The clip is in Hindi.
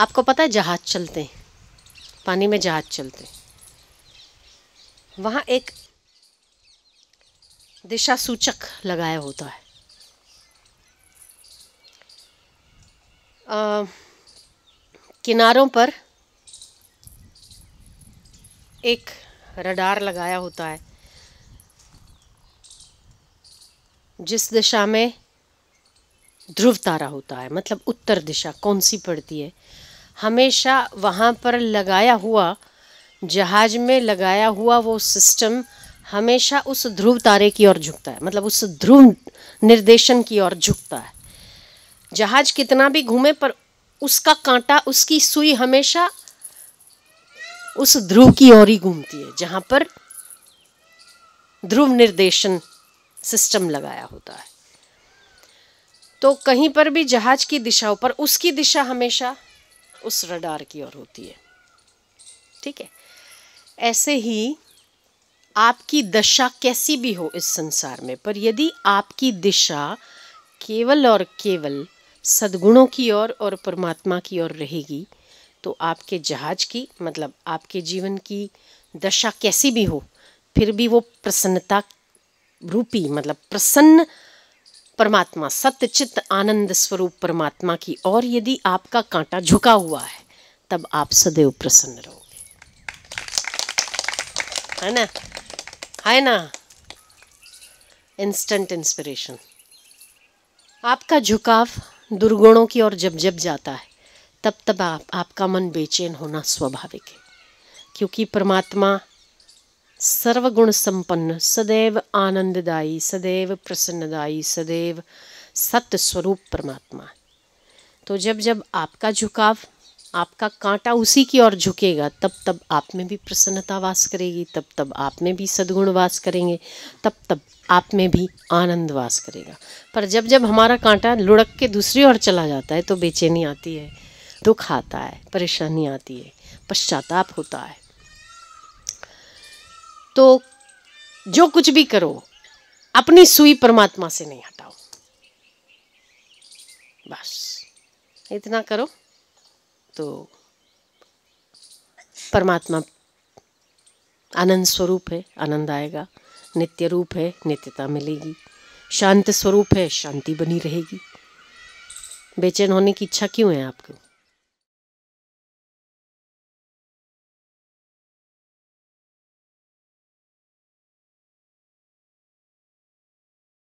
आपको पता है जहाज़ चलते हैं पानी में जहाज़ चलते हैं वहाँ एक दिशा सूचक लगाया होता है आ, किनारों पर एक रडार लगाया होता है जिस दिशा में ध्रुव तारा होता है मतलब उत्तर दिशा कौन सी पड़ती है हमेशा वहाँ पर लगाया हुआ जहाज में लगाया हुआ वो सिस्टम हमेशा उस ध्रुव तारे की ओर झुकता है मतलब उस ध्रुव निर्देशन की ओर झुकता है जहाज कितना भी घूमे पर उसका कांटा उसकी सुई हमेशा उस ध्रुव की ओर ही घूमती है जहाँ पर ध्रुव निर्देशन सिस्टम लगाया होता है तो कहीं पर भी जहाज की दिशाओं पर उसकी दिशा हमेशा उस रडार की ओर होती है ठीक है ऐसे ही आपकी दशा कैसी भी हो इस संसार में पर यदि आपकी दिशा केवल और केवल सद्गुणों की ओर और, और परमात्मा की ओर रहेगी तो आपके जहाज की मतलब आपके जीवन की दशा कैसी भी हो फिर भी वो प्रसन्नता रूपी मतलब प्रसन्न परमात्मा चित्त आनंद स्वरूप परमात्मा की और यदि आपका कांटा झुका हुआ है तब आप सदैव प्रसन्न रहोगे है ना है ना इंस्टेंट इंस्पिरेशन आपका झुकाव दुर्गुणों की ओर जब जब जाता है तब तब आप आपका मन बेचैन होना स्वाभाविक है क्योंकि परमात्मा सर्वगुण संपन्न सदैव आनंददायी सदैव प्रसन्नदायी सदैव सत्य स्वरूप परमात्मा तो जब जब आपका झुकाव आपका कांटा उसी की ओर झुकेगा तब तब आप में भी प्रसन्नता वास करेगी तब तब आप में भी सद्गुण वास करेंगे तब तब आप में भी आनंद वास करेगा पर जब जब हमारा कांटा लुढ़क के दूसरी ओर चला जाता है तो बेचैनी आती है दुख आता है परेशानी आती है पश्चाताप होता है तो जो कुछ भी करो अपनी सुई परमात्मा से नहीं हटाओ बस इतना करो तो परमात्मा आनंद स्वरूप है आनंद आएगा नित्य रूप है नित्यता मिलेगी शांत स्वरूप है शांति बनी रहेगी बेचैन होने की इच्छा क्यों है आपको